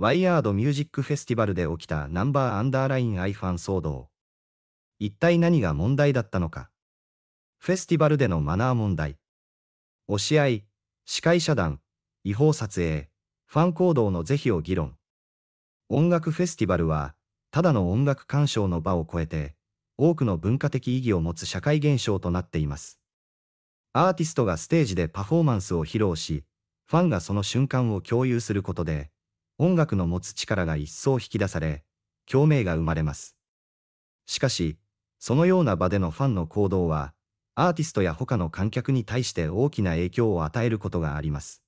ワイヤードミュージックフェスティバルで起きたナンバーアンダーライン i ファン騒動。一体何が問題だったのか。フェスティバルでのマナー問題。押し合い、司会遮断、違法撮影、ファン行動の是非を議論。音楽フェスティバルは、ただの音楽鑑賞の場を超えて、多くの文化的意義を持つ社会現象となっています。アーティストがステージでパフォーマンスを披露し、ファンがその瞬間を共有することで、音楽の持つ力が一層引き出され、共鳴が生まれます。しかし、そのような場でのファンの行動は、アーティストや他の観客に対して大きな影響を与えることがあります。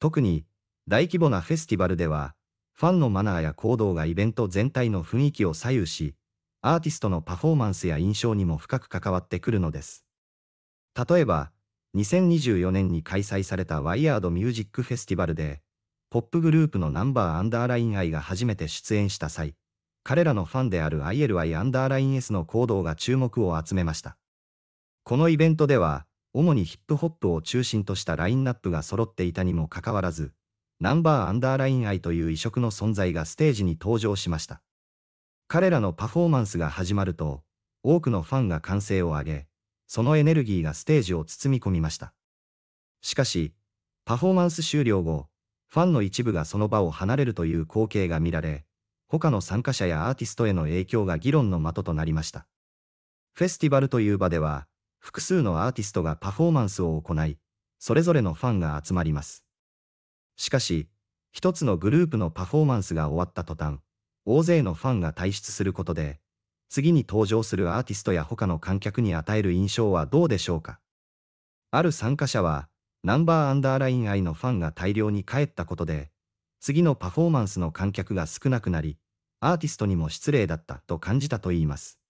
特に、大規模なフェスティバルでは、ファンのマナーや行動がイベント全体の雰囲気を左右し、アーティストのパフォーマンスや印象にも深く関わってくるのです。例えば、2024年に開催されたワイヤードミュージックフェスティバルで、ポップグループのナンバーアンダーライン I が初めて出演した際、彼らのファンである ILI アンダーライン S の行動が注目を集めました。このイベントでは、主にヒップホップを中心としたラインナップが揃っていたにもかかわらず、ナンバーアンダーライン I という異色の存在がステージに登場しました。彼らのパフォーマンスが始まると、多くのファンが歓声を上げ、そのエネルギーがステージを包み込みました。しかし、パフォーマンス終了後、ファンの一部がその場を離れるという光景が見られ、他の参加者やアーティストへの影響が議論の的となりました。フェスティバルという場では、複数のアーティストがパフォーマンスを行い、それぞれのファンが集まります。しかし、一つのグループのパフォーマンスが終わった途端、大勢のファンが退出することで、次に登場するアーティストや他の観客に与える印象はどうでしょうか。ある参加者は、ナンバーアンダーライン愛のファンが大量に帰ったことで、次のパフォーマンスの観客が少なくなり、アーティストにも失礼だったと感じたといいます。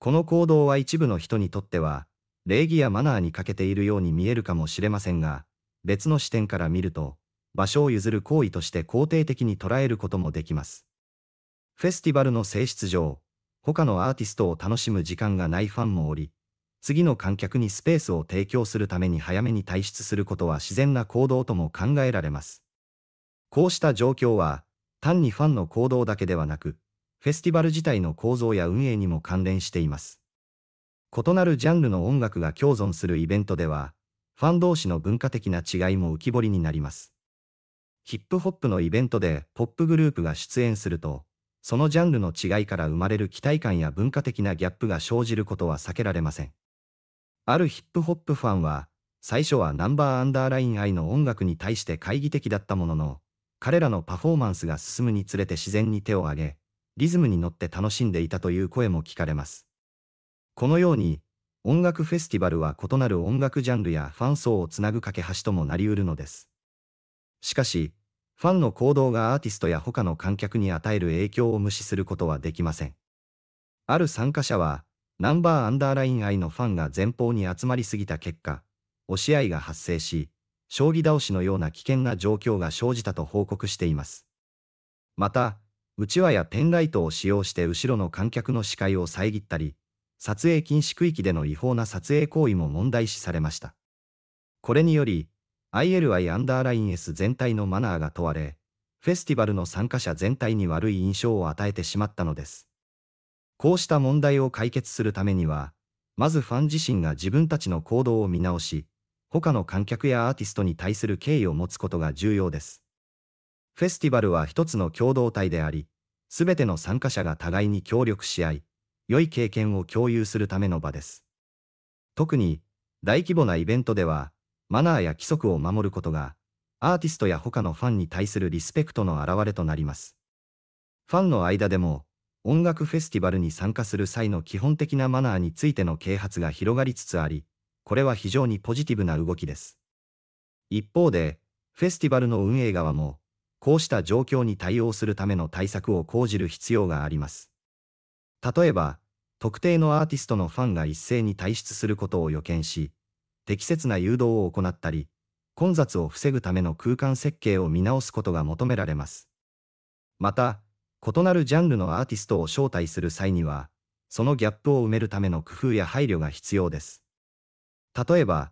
この行動は一部の人にとっては、礼儀やマナーに欠けているように見えるかもしれませんが、別の視点から見ると、場所を譲る行為として肯定的に捉えることもできます。フェスティバルの性質上、他のアーティストを楽しむ時間がないファンもおり、次の観客にスペースを提供するために早めに退出することは自然な行動とも考えられます。こうした状況は、単にファンの行動だけではなく、フェスティバル自体の構造や運営にも関連しています。異なるジャンルの音楽が共存するイベントでは、ファン同士の文化的な違いも浮き彫りになります。ヒップホップのイベントでポップグループが出演すると、そのジャンルの違いから生まれる期待感や文化的なギャップが生じることは避けられません。あるヒップホップファンは、最初はナンバーアンダーライン愛の音楽に対して懐疑的だったものの、彼らのパフォーマンスが進むにつれて自然に手を挙げ、リズムに乗って楽しんでいたという声も聞かれます。このように、音楽フェスティバルは異なる音楽ジャンルやファン層をつなぐ架け橋ともなりうるのです。しかし、ファンの行動がアーティストや他の観客に与える影響を無視することはできません。ある参加者は、ナンバーアンダーライン愛のファンが前方に集まりすぎた結果、押し合いが発生し、将棋倒しのような危険な状況が生じたと報告しています。また、うちわやペンライトを使用して後ろの観客の視界を遮ったり、撮影禁止区域での違法な撮影行為も問題視されました。これにより、ILI アンダーライン S 全体のマナーが問われ、フェスティバルの参加者全体に悪い印象を与えてしまったのです。こうした問題を解決するためには、まずファン自身が自分たちの行動を見直し、他の観客やアーティストに対する敬意を持つことが重要です。フェスティバルは一つの共同体であり、すべての参加者が互いに協力し合い、良い経験を共有するための場です。特に、大規模なイベントでは、マナーや規則を守ることが、アーティストや他のファンに対するリスペクトの表れとなります。ファンの間でも、音楽フェスティバルに参加する際の基本的なマナーについての啓発が広がりつつあり、これは非常にポジティブな動きです。一方で、フェスティバルの運営側も、こうした状況に対応するための対策を講じる必要があります。例えば、特定のアーティストのファンが一斉に退出することを予見し、適切な誘導を行ったり、混雑を防ぐための空間設計を見直すことが求められます。また、異なるジャンルのアーティストを招待する際には、そのギャップを埋めるための工夫や配慮が必要です。例えば、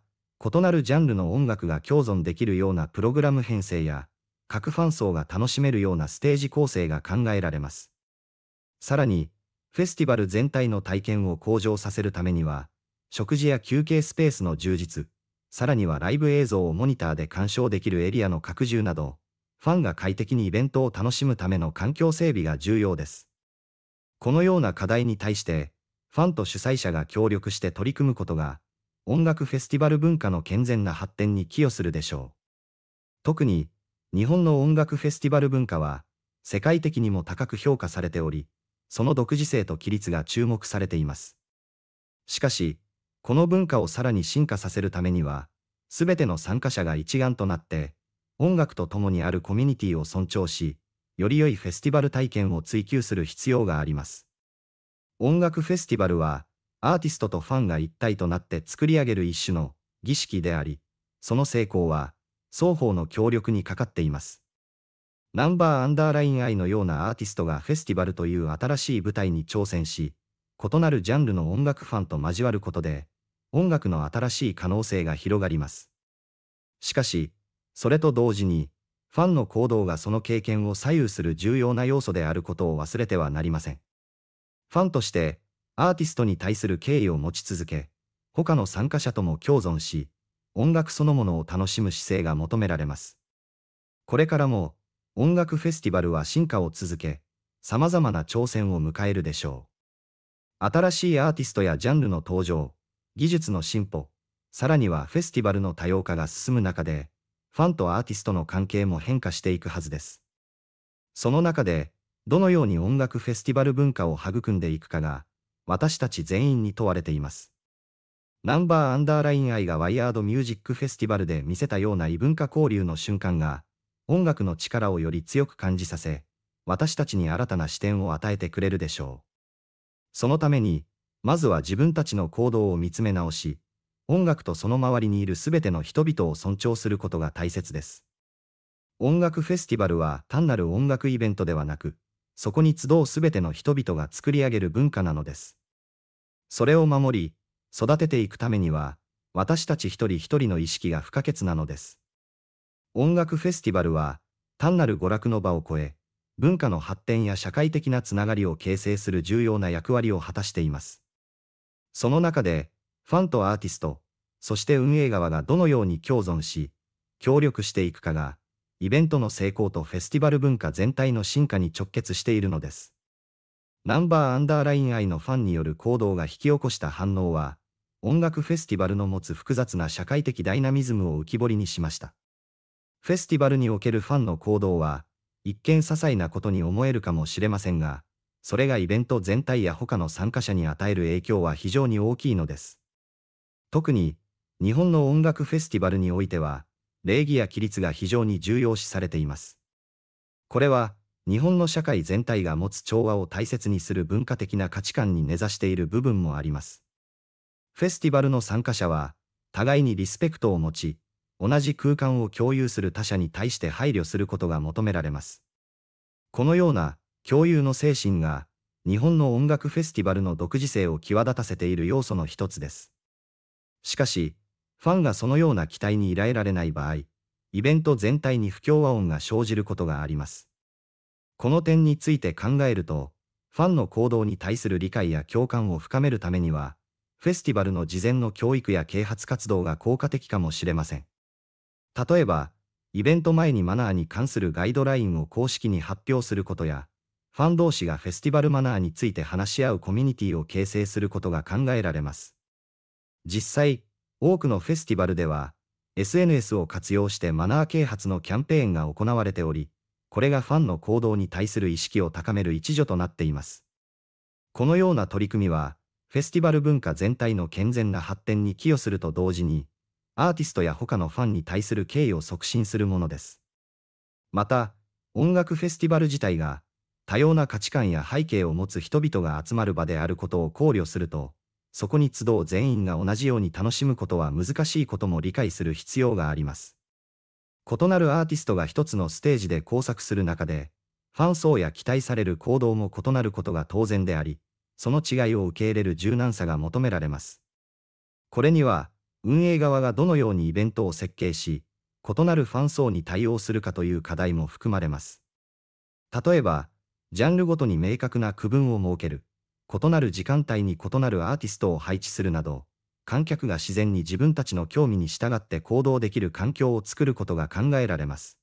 異なるジャンルの音楽が共存できるようなプログラム編成や、各ファン層が楽しめるようなステージ構成が考えられます。さらに、フェスティバル全体の体験を向上させるためには、食事や休憩スペースの充実、さらにはライブ映像をモニターで鑑賞できるエリアの拡充など、ファンが快適にイベントを楽しむための環境整備が重要です。このような課題に対して、ファンと主催者が協力して取り組むことが、音楽フェスティバル文化の健全な発展に寄与するでしょう。特に、日本の音楽フェスティバル文化は、世界的にも高く評価されており、その独自性と規律が注目されています。しかし、この文化をさらに進化させるためには、すべての参加者が一丸となって、音楽と共にあるコミュニティを尊重し、より良いフェスティバル体験を追求する必要があります。音楽フェスティバルは、アーティストとファンが一体となって作り上げる一種の儀式であり、その成功は、双方の協力にかかっています。ナンバーアンダーライン I のようなアーティストがフェスティバルという新しい舞台に挑戦し、異なるジャンルの音楽ファンと交わることで、音楽の新しい可能性が広がります。しかし、それと同時に、ファンの行動がその経験を左右する重要な要素であることを忘れてはなりません。ファンとして、アーティストに対する敬意を持ち続け、他の参加者とも共存し、音楽そのものを楽しむ姿勢が求められます。これからも、音楽フェスティバルは進化を続け、様々な挑戦を迎えるでしょう。新しいアーティストやジャンルの登場、技術の進歩、さらにはフェスティバルの多様化が進む中で、ファンとアーティストの関係も変化していくはずです。その中で、どのように音楽フェスティバル文化を育んでいくかが、私たち全員に問われています。ナンバーアンダーライン愛がワイヤードミュージックフェスティバルで見せたような異文化交流の瞬間が、音楽の力をより強く感じさせ、私たちに新たな視点を与えてくれるでしょう。そのために、まずは自分たちの行動を見つめ直し、音楽とその周りにいるすべての人々を尊重することが大切です。音楽フェスティバルは単なる音楽イベントではなく、そこに集うすべての人々が作り上げる文化なのです。それを守り、育てていくためには、私たち一人一人の意識が不可欠なのです。音楽フェスティバルは、単なる娯楽の場を超え、文化の発展や社会的なつながりを形成する重要な役割を果たしています。その中で、ファンとアーティスト、そして運営側がどのように共存し、協力していくかが、イベントの成功とフェスティバル文化全体の進化に直結しているのです。ナンバーアンダーライン愛のファンによる行動が引き起こした反応は、音楽フェスティバルの持つ複雑な社会的ダイナミズムを浮き彫りにしました。フェスティバルにおけるファンの行動は、一見些細なことに思えるかもしれませんが、それがイベント全体や他の参加者に与える影響は非常に大きいのです。特に、日本の音楽フェスティバルにおいては、礼儀や規律が非常に重要視されています。これは、日本の社会全体が持つ調和を大切にする文化的な価値観に根ざしている部分もあります。フェスティバルの参加者は、互いにリスペクトを持ち、同じ空間を共有する他者に対して配慮することが求められます。このような共有の精神が、日本の音楽フェスティバルの独自性を際立たせている要素の一つです。しかし、ファンがそのような期待に依頼られない場合、イベント全体に不協和音が生じることがあります。この点について考えると、ファンの行動に対する理解や共感を深めるためには、フェスティバルの事前の教育や啓発活動が効果的かもしれません。例えば、イベント前にマナーに関するガイドラインを公式に発表することや、ファン同士がフェスティバルマナーについて話し合うコミュニティを形成することが考えられます。実際、多くのフェスティバルでは、SNS を活用してマナー啓発のキャンペーンが行われており、これがファンの行動に対する意識を高める一助となっています。このような取り組みは、フェスティバル文化全体の健全な発展に寄与すると同時に、アーティストや他のファンに対する敬意を促進するものです。また、音楽フェスティバル自体が、多様な価値観や背景を持つ人々が集まる場であることを考慮すると、そこに集う全員が同じように楽しむことは難しいことも理解する必要があります。異なるアーティストが一つのステージで工作する中で、ファン層や期待される行動も異なることが当然であり、その違いを受け入れる柔軟さが求められます。これには、運営側がどのようにイベントを設計し、異なるファン層に対応するかという課題も含まれます。例えば、ジャンルごとに明確な区分を設ける。異なる時間帯に異なるアーティストを配置するなど、観客が自然に自分たちの興味に従って行動できる環境を作ることが考えられます。